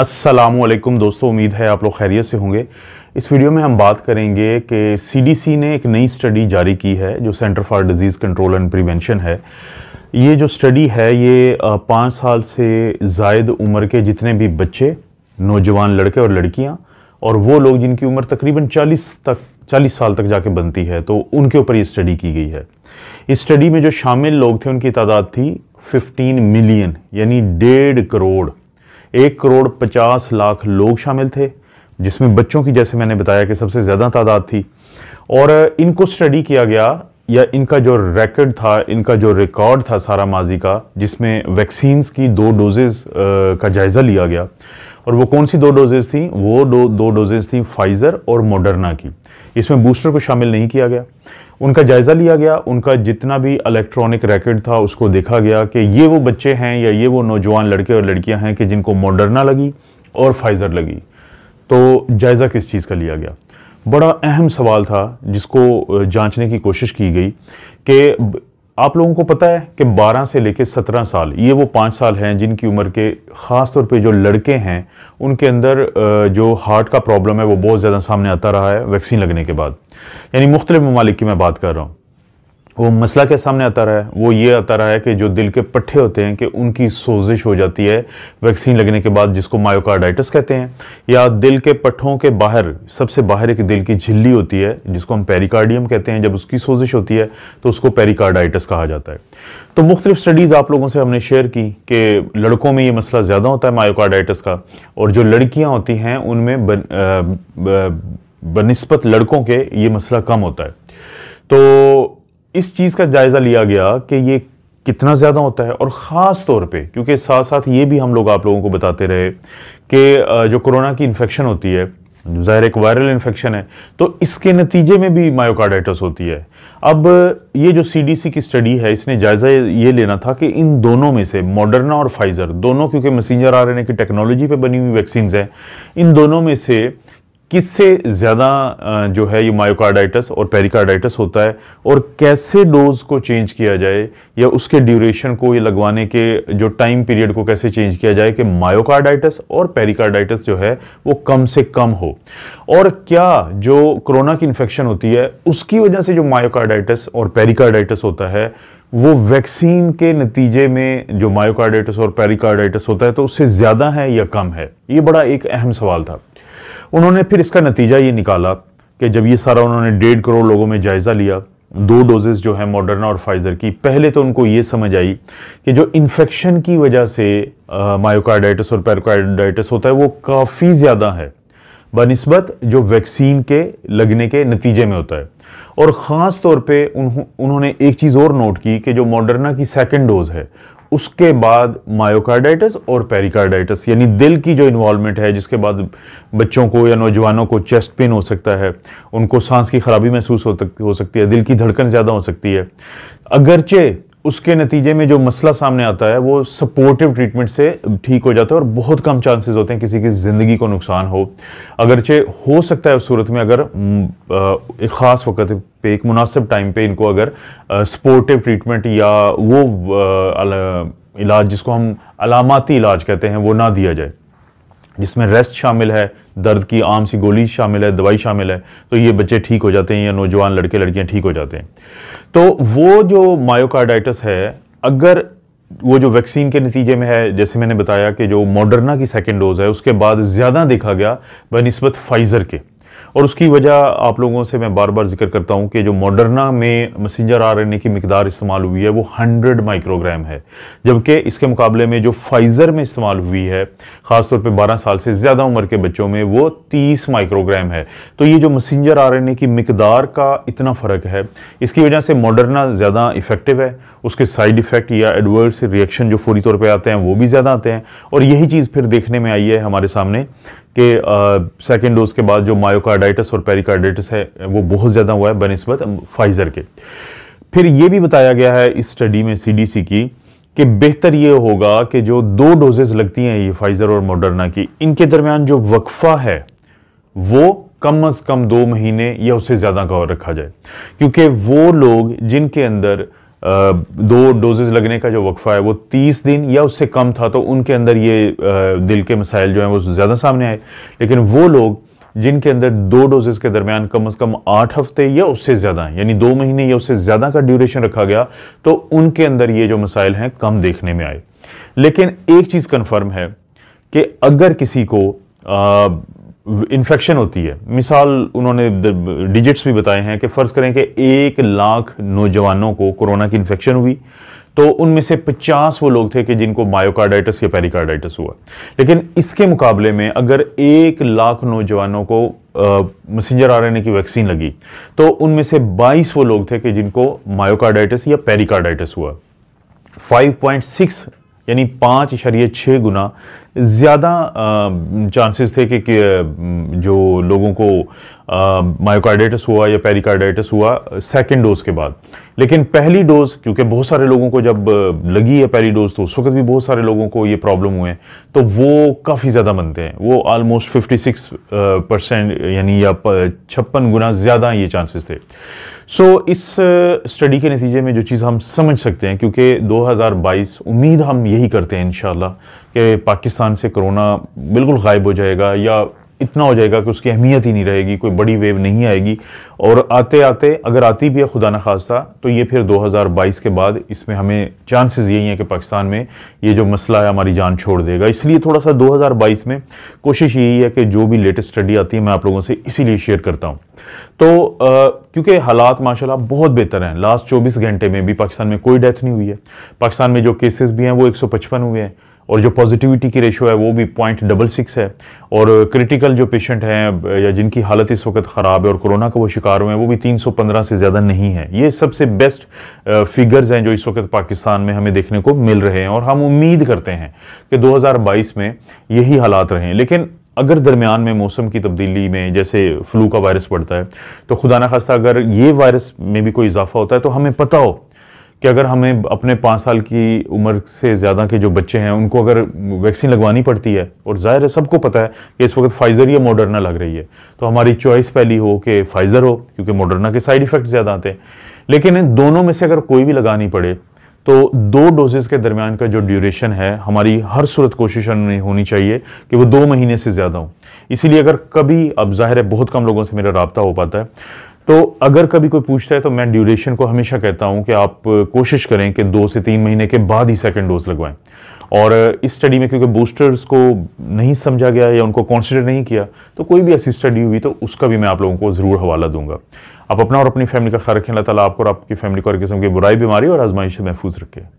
असलम दोस्तों उम्मीद है आप लोग खैरियत से होंगे इस वीडियो में हम बात करेंगे कि सी डी सी ने एक नई स्टडी जारी की है जो centre for disease control and prevention है ये जो स्टडी है ये पाँच साल से जायद उम्र के जितने भी बच्चे नौजवान लड़के और लड़कियाँ और वो लोग जिनकी उम्र तकरीबन चालीस तक चालीस साल तक जाके बनती है तो उनके ऊपर ये स्टडी की गई है इस स्टडी में जो शामिल लोग थे उनकी तादाद थी फिफ्टीन मिलियन यानी डेढ़ करोड़ एक करोड़ पचास लाख लोग शामिल थे जिसमें बच्चों की जैसे मैंने बताया कि सबसे ज़्यादा तादाद थी और इनको स्टडी किया गया या इनका जो रिकॉर्ड था इनका जो रिकॉर्ड था सारा माजी का जिसमें वैक्सीन्स की दो डोजेज़ का जायज़ा लिया गया और वो कौन सी दो डोजेज थी वो दो दो डोजेज थी फाइज़र और मोडरना की इसमें बूस्टर को शामिल नहीं किया गया उनका जायज़ा लिया गया उनका जितना भी इलेक्ट्रॉनिक रैकेट था उसको देखा गया कि ये वो बच्चे हैं या ये वो नौजवान लड़के और लड़कियां हैं कि जिनको मोडरना लगी और फाइज़र लगी तो जायज़ा किस चीज़ का लिया गया बड़ा अहम सवाल था जिसको जांचने की कोशिश की गई कि आप लोगों को पता है कि 12 से लेकर 17 साल ये वो पाँच साल हैं जिनकी उम्र के ख़ास तौर पे जो लड़के हैं उनके अंदर जो हार्ट का प्रॉब्लम है वो बहुत ज़्यादा सामने आता रहा है वैक्सीन लगने के बाद यानी मुख्तलिफ ममालिक की मैं बात कर रहा हूँ वो मसला क्या सामने आता रहा है वो ये आता रहा है कि जो दिल के पट्ठे होते हैं कि उनकी सोजिश हो जाती है वैक्सीन लगने के बाद जिसको मायोकार्डाइटिस कहते हैं या दिल के पट्ठों के बाहर सबसे बाहर एक दिल की झिल्ली होती है जिसको हम पेरिकार्डियम कहते हैं जब उसकी सोजिश होती है तो उसको पेरिकार्डाइटिस कहा जाता है तो मुख्तलिफ स्टडीज़ आप लोगों से हमने शेयर की कि लड़कों में ये मसला ज़्यादा होता है मायोकार्डाइटिस का और जो लड़कियाँ होती हैं उनमें बनस्बत लड़कों के ये मसला कम होता है तो इस चीज़ का जायज़ा लिया गया कि ये कितना ज़्यादा होता है और ख़ास तौर पे क्योंकि साथ साथ ये भी हम लोग आप लोगों को बताते रहे कि जो कोरोना की इन्फेक्शन होती है ज़ाहिर एक वायरल इन्फेक्शन है तो इसके नतीजे में भी मायोकार्डाइटस होती है अब ये जो सीडीसी की स्टडी है इसने जायज़ा ये लेना था कि इन दोनों में से मॉडर्ना और फाइज़र दोनों क्योंकि मैसेंजर आरएनए की टेक्नोलॉजी पर बनी हुई वैक्सीन हैं इन दोनों में से किससे ज़्यादा जो है ये मायोकार्डाइटिस और पेरिकार्डाइटिस होता है और कैसे डोज को चेंज किया जाए या उसके ड्यूरेशन को ये लगवाने के जो टाइम पीरियड को कैसे चेंज किया जाए कि मायोकार्डाइटिस और पेरिकार्डाइटिस जो है वो कम से कम हो और क्या जो कोरोना की इन्फेक्शन होती है उसकी वजह से जो मायोकार्डाइटिस और पेरिकार्डाइटिस होता है वो वैक्सीन के नतीजे में जो मायोकार्डाइटिस और पेरिकार्डाइटिस होता है तो उससे ज़्यादा है या कम है ये बड़ा एक अहम सवाल था उन्होंने फिर इसका नतीजा ये निकाला कि जब ये सारा उन्होंने डेढ़ करोड़ लोगों में जायज़ा लिया दो डोजेस जो है मॉडर्ना और फाइज़र की पहले तो उनको ये समझ आई कि जो इन्फेक्शन की वजह से मायोकार्डाइटिस और पैरोकार्डाइटिस होता है वो काफ़ी ज़्यादा है बनस्बत जो वैक्सीन के लगने के नतीजे में होता है और ख़ास तौर पर उन्होंने एक चीज़ और नोट की कि जो मॉडर्ना की सेकेंड डोज है उसके बाद मायोकार्डाइटिस और पेरिकार्डाइटिस यानी दिल की जो इन्वॉल्वमेंट है जिसके बाद बच्चों को या नौजवानों को चेस्ट पेन हो सकता है उनको सांस की खराबी महसूस हो, हो सकती है दिल की धड़कन ज़्यादा हो सकती है अगरचे उसके नतीजे में जो मसला सामने आता है वो सपोर्टिव ट्रीटमेंट से ठीक हो जाता है और बहुत कम चांसेस होते हैं किसी की ज़िंदगी को नुकसान हो अगरचे हो सकता है उस सूरत में अगर एक ख़ास वक्त पे एक मुनासिब टाइम पे इनको अगर सपोर्टिव ट्रीटमेंट या वो इलाज जिसको हम अलामती इलाज कहते हैं वो ना दिया जाए जिसमें रेस्ट शामिल है दर्द की आम सी गोली शामिल है दवाई शामिल है तो ये बच्चे ठीक हो जाते हैं या नौजवान लड़के लड़कियां ठीक हो जाते हैं तो वो जो मायोकार्डाइटिस है अगर वो जो वैक्सीन के नतीजे में है जैसे मैंने बताया कि जो मॉडर्ना की सेकेंड डोज है उसके बाद ज़्यादा देखा गया बनस्बत फाइज़र के और उसकी वजह आप लोगों से मैं बार बार जिक्र करता हूँ कि जो मॉडर्ना में मैसेंजर आर की मकदार इस्तेमाल हुई है वो हंड्रेड माइक्रोग्राम है जबकि इसके मुकाबले में जो फाइज़र में इस्तेमाल हुई है ख़ासतौर पर बारह साल से ज़्यादा उम्र के बच्चों में वो तीस माइक्रोग्राम है तो ये जो मसेंजर आर की मकदार का इतना फ़र्क है इसकी वजह से मॉडर्ना ज़्यादा इफ़ेक्टिव है उसके साइड इफ़ेक्ट या एडवर्स रिएक्शन जो फौरी तौर पर आते हैं वो भी ज़्यादा आते हैं और यही चीज़ फिर देखने में आई है हमारे सामने कि सेकेंड डोज के बाद जो मायोकार्डाइटिस और पेरिकार्डाइटिस है वो बहुत ज़्यादा हुआ है बनस्बत फाइज़र के फिर ये भी बताया गया है इस स्टडी में सीडीसी की कि बेहतर ये होगा कि जो दो डोजेज़ लगती हैं ये फाइज़र और मॉडर्ना की इनके दरमियान जो वक्फा है वो कम अज़ कम दो महीने या उससे ज़्यादा का रखा जाए क्योंकि वो लोग जिनके अंदर दो डोजेज लगने का जो वक्फा है वो 30 दिन या उससे कम था तो उनके अंदर ये दिल के मसाइल जो हैं वो ज़्यादा सामने आए लेकिन वो लोग जिनके अंदर दो डोजेज के दरमियान कम अज़ कम आठ हफ्ते या उससे ज़्यादा यानी दो महीने या उससे ज़्यादा का ड्यूरेशन रखा गया तो उनके अंदर ये जो मसाइल हैं कम देखने में आए लेकिन एक चीज़ कन्फर्म है कि अगर किसी को आ, इन्फेक्शन होती है मिसाल उन्होंने डिजिट्स भी बताए हैं कि फ़र्ज़ करें कि एक लाख नौजवानों को कोरोना की इन्फेक्शन हुई तो उनमें से 50 वो लोग थे कि जिनको मायोकार्डाइटिस या पेरिकार्डाइटिस हुआ लेकिन इसके मुकाबले में अगर एक लाख नौजवानों को मैसेंजर आरएनए की वैक्सीन लगी तो उनमें से 22 वो लोग थे कि जिनको मायोकार्डाइटिस या पेरिकार्डाइटिस हुआ 5.6 यानी पाँच इशारिय छः गुना ज़्यादा चांसेस थे कि, कि जो लोगों को मायोकार्डाइटिस हुआ या पेरिकार्डाइटिस हुआ सेकेंड डोज़ के बाद लेकिन पहली डोज़ क्योंकि बहुत सारे लोगों को जब लगी है पहली डोज़ तो उस वक्त भी बहुत सारे लोगों को ये प्रॉब्लम हुए तो वो काफ़ी ज़्यादा बनते हैं वो आलमोस्ट 56 परसेंट यानी या छप्पन गुना ज़्यादा ये चांसेस थे सो so, इस स्टडी के नतीजे में जो चीज़ हम समझ सकते हैं क्योंकि 2022 उम्मीद हम यही करते हैं इन कि पाकिस्तान से कोरोना बिल्कुल गायब हो जाएगा या इतना हो जाएगा कि उसकी अहमियत ही नहीं रहेगी कोई बड़ी वेव नहीं आएगी और आते आते अगर आती भी है खुदा न खास्ता तो ये फिर 2022 के बाद इसमें हमें चांसेस यही हैं कि पाकिस्तान में ये जो मसला है हमारी जान छोड़ देगा इसलिए थोड़ा सा 2022 में कोशिश यही है कि जो भी लेटेस्ट स्टडी आती है मैं आप लोगों से इसीलिए शेयर करता हूँ तो क्योंकि हालात माशा बहुत बेहतर हैं लास्ट चौबीस घंटे में भी पाकिस्तान में कोई डेथ नहीं हुई है पाकिस्तान में जो केसेज भी हैं वो एक हुए हैं और जो पॉजिटिविटी की रेशो है वो भी पॉइंट डबल सिक्स है और क्रिटिकल uh, जो पेशेंट हैं uh, या जिनकी हालत इस वक्त ख़राब है और कोरोना का वो शिकार हुए हैं वो भी 315 से ज़्यादा नहीं है ये सबसे बेस्ट फिगर्स uh, हैं जो इस वक्त पाकिस्तान में हमें देखने को मिल रहे हैं और हम उम्मीद करते हैं कि बाईस में यही हालात रहें लेकिन अगर दरमियान में मौसम की तब्दीली में जैसे फ्लू का वायरस बढ़ता है तो खुदा ना खास्ता अगर ये वायरस में भी कोई इजाफा होता है तो हमें पता हो कि अगर हमें अपने पाँच साल की उम्र से ज़्यादा के जो बच्चे हैं उनको अगर वैक्सीन लगवानी पड़ती है और ज़ाहिर है सबको पता है कि इस वक्त फाइज़र या मॉडर्ना लग रही है तो हमारी चॉइस पहली हो कि फाइज़र हो क्योंकि मॉडर्ना के साइड इफ़ेक्ट ज़्यादा आते हैं लेकिन इन दोनों में से अगर कोई भी लगानी पड़े तो दो डोजेज़ के दरमियान का जो ड्यूरेशन है हमारी हर सूरत कोशिश होनी चाहिए कि वो दो महीने से ज़्यादा हो इसीलिए अगर कभी अब ज़ाहिर है बहुत कम लोगों से मेरा रबता हो पाता है तो अगर कभी कोई पूछता है तो मैं ड्यूरेशन को हमेशा कहता हूं कि आप कोशिश करें कि दो से तीन महीने के बाद ही सेकेंड डोज लगवाएं और इस स्टडी में क्योंकि बूस्टर्स को नहीं समझा गया या उनको कॉन्सिडर नहीं किया तो कोई भी ऐसी स्टडी हुई तो उसका भी मैं आप लोगों को ज़रूर हवाला दूंगा आप अपना और अपनी फैमिली का ख्याल रखें अल्लाह ताला आपको और आपकी फैमिली को हर किस्म की बुराई बीमारी और आजमाइश से महफूज रखें